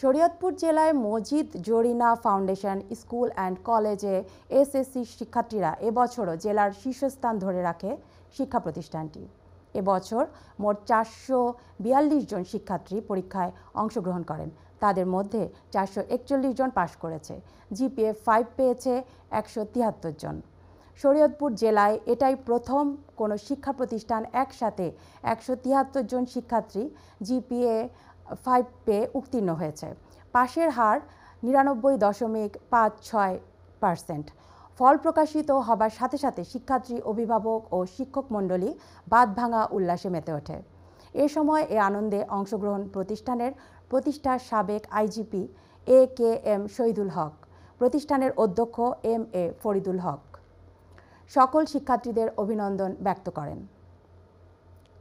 শরীয়তপুর জেলায় Majid Jarina foundation school and কলেজে SSC শিক্ষার্থীরা এবছরও জেলার শীর্ষস্থান ধরে রাখে শিক্ষা প্রতিষ্ঠানটি এবছর মোট চারশো বিয়াল্লিশ জন শিক্ষার্থী পরীক্ষায় অংশগ্রহণ করেন তাদের মধ্যে চারশো একচল্লিশ জন পাশ করেছে জিপিএ ফাইভ পেয়েছে একশো তিয়াত্তর জন শরীয়তপুর জেলায় এটাই প্রথম কোনো শিক্ষা প্রতিষ্ঠান একসাথে একশো তিয়াত্তর জন শিক্ষার্থী জিপিএ ফাইভ পে উত্তীর্ণ হয়েছে পাশের হার নিরানব্বই দশমিক পাঁচ ছয় পার্সেন্ট ফল প্রকাশিত হবার সাথে সাথে শিক্ষার্থী অভিভাবক ও শিক্ষক মণ্ডলী ভাঙা উল্লাসে মেতে ওঠে এ সময় এ আনন্দে অংশগ্রহণ প্রতিষ্ঠানের প্রতিষ্ঠার সাবেক IGP A K M Shahidul Haque প্রতিষ্ঠানের অধ্যক্ষ এম এ ফরিদুল হক সকল শিক্ষার্থীদের অভিনন্দন ব্যক্ত করেন